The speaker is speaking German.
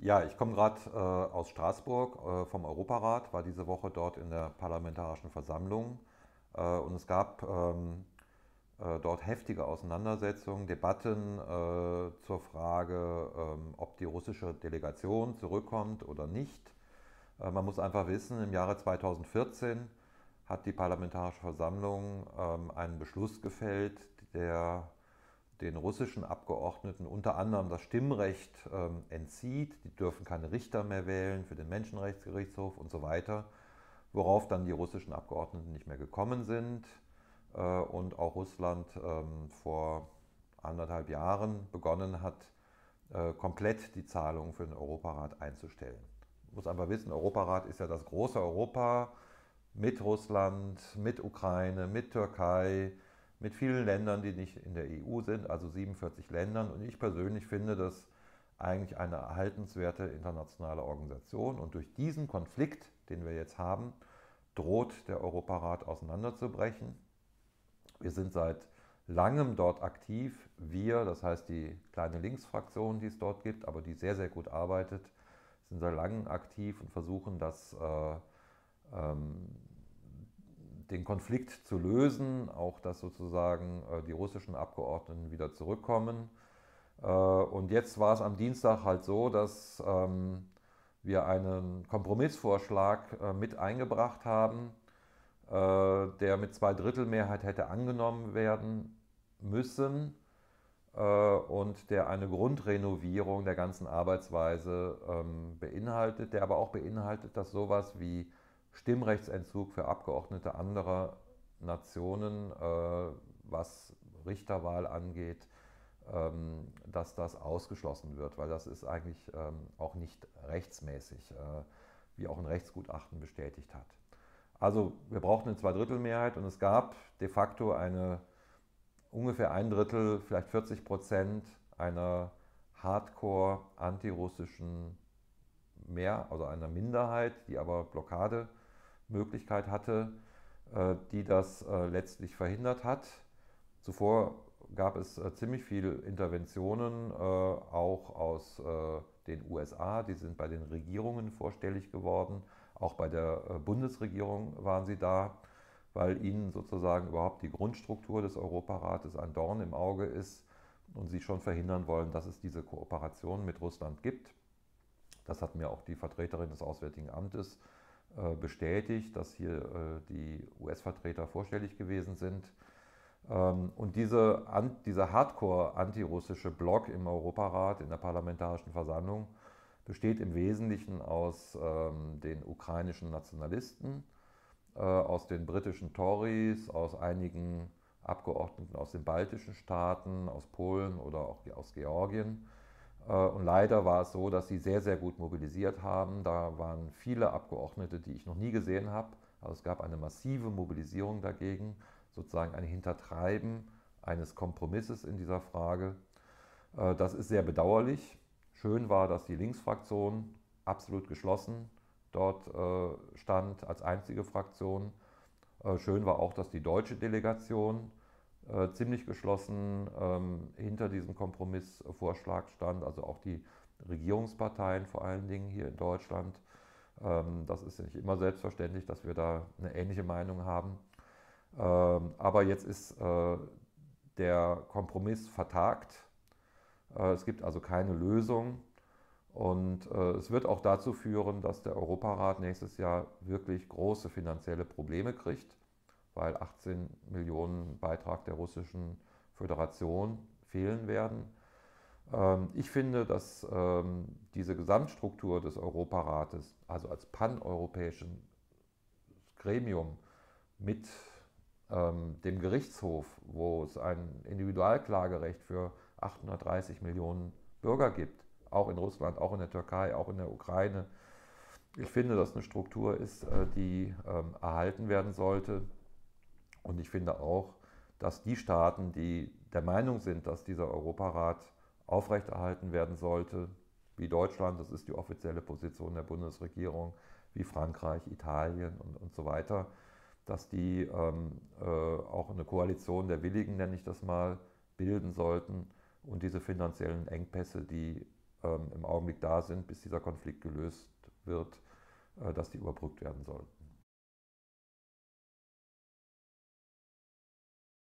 Ja, ich komme gerade äh, aus Straßburg äh, vom Europarat, war diese Woche dort in der Parlamentarischen Versammlung äh, und es gab ähm, äh, dort heftige Auseinandersetzungen, Debatten äh, zur Frage, ähm, ob die russische Delegation zurückkommt oder nicht. Äh, man muss einfach wissen, im Jahre 2014 hat die Parlamentarische Versammlung ähm, einen Beschluss gefällt, der den russischen Abgeordneten unter anderem das Stimmrecht ähm, entzieht. Die dürfen keine Richter mehr wählen für den Menschenrechtsgerichtshof und so weiter, worauf dann die russischen Abgeordneten nicht mehr gekommen sind äh, und auch Russland ähm, vor anderthalb Jahren begonnen hat, äh, komplett die Zahlungen für den Europarat einzustellen. Ich muss einfach wissen, Europarat ist ja das große Europa mit Russland, mit Ukraine, mit Türkei, mit vielen Ländern, die nicht in der EU sind, also 47 Ländern. Und ich persönlich finde das eigentlich eine erhaltenswerte internationale Organisation. Und durch diesen Konflikt, den wir jetzt haben, droht der Europarat auseinanderzubrechen. Wir sind seit langem dort aktiv. Wir, das heißt die kleine Linksfraktion, die es dort gibt, aber die sehr, sehr gut arbeitet, sind seit langem aktiv und versuchen das äh, ähm, den Konflikt zu lösen, auch dass sozusagen äh, die russischen Abgeordneten wieder zurückkommen. Äh, und jetzt war es am Dienstag halt so, dass ähm, wir einen Kompromissvorschlag äh, mit eingebracht haben, der mit Zweidrittelmehrheit hätte angenommen werden müssen und der eine Grundrenovierung der ganzen Arbeitsweise ähm, beinhaltet, der aber auch beinhaltet, dass sowas wie Stimmrechtsentzug für Abgeordnete anderer Nationen, äh, was Richterwahl angeht, ähm, dass das ausgeschlossen wird, weil das ist eigentlich ähm, auch nicht rechtsmäßig, äh, wie auch ein Rechtsgutachten bestätigt hat. Also wir brauchten eine Zweidrittelmehrheit und es gab de facto eine ungefähr ein Drittel, vielleicht 40 Prozent einer hardcore antirussischen Mehr, also einer Minderheit, die aber Blockade Möglichkeit hatte, äh, die das äh, letztlich verhindert hat. Zuvor gab es äh, ziemlich viele Interventionen, auch aus den USA. Die sind bei den Regierungen vorstellig geworden. Auch bei der Bundesregierung waren sie da, weil ihnen sozusagen überhaupt die Grundstruktur des Europarates ein Dorn im Auge ist und sie schon verhindern wollen, dass es diese Kooperation mit Russland gibt. Das hat mir auch die Vertreterin des Auswärtigen Amtes äh, äh, bestätigt, dass hier äh, die US-Vertreter vorstellig gewesen sind. Ähm, und diese, dieser Hardcore-antirussische Block im Europarat, in der Parlamentarischen Versammlung, besteht im Wesentlichen aus ähm, den ukrainischen Nationalisten, äh, aus den britischen Tories, aus einigen Abgeordneten aus den baltischen Staaten, aus Polen oder auch aus Georgien äh, und leider war es so, dass sie sehr, sehr gut mobilisiert haben. Da waren viele Abgeordnete, die ich noch nie gesehen habe. Also es gab eine massive Mobilisierung dagegen, sozusagen ein Hintertreiben eines Kompromisses in dieser Frage. Äh, das ist sehr bedauerlich. Schön war, dass die Linksfraktion absolut geschlossen dort äh, stand als einzige Fraktion. Schön war auch, dass die deutsche Delegation äh, ziemlich geschlossen ähm, hinter diesem Kompromissvorschlag stand, also auch die Regierungsparteien vor allen Dingen hier in Deutschland. Ähm, das ist nicht immer selbstverständlich, dass wir da eine ähnliche Meinung haben. Ähm, aber jetzt ist äh, der Kompromiss vertagt. Äh, es gibt also keine Lösung. Und äh, es wird auch dazu führen, dass der Europarat nächstes Jahr wirklich große finanzielle Probleme kriegt weil 18 Millionen Beitrag der russischen Föderation fehlen werden. Ähm, ich finde, dass ähm, diese Gesamtstruktur des Europarates, also als paneuropäischen Gremium mit ähm, dem Gerichtshof, wo es ein Individualklagerecht für 830 Millionen Bürger gibt, auch in Russland, auch in der Türkei, auch in der Ukraine, ich finde, dass eine Struktur ist, äh, die erhalten werden sollte, und ich finde auch, dass die Staaten, die der Meinung sind, dass dieser Europarat aufrechterhalten werden sollte, wie Deutschland, das ist die offizielle Position der Bundesregierung, wie Frankreich, Italien und, und so weiter, dass die ähm, äh, auch eine Koalition der Willigen, nenne ich das mal, bilden sollten und diese finanziellen Engpässe, die ähm, im Augenblick da sind, bis dieser Konflikt gelöst wird, äh, dass die überbrückt werden sollen.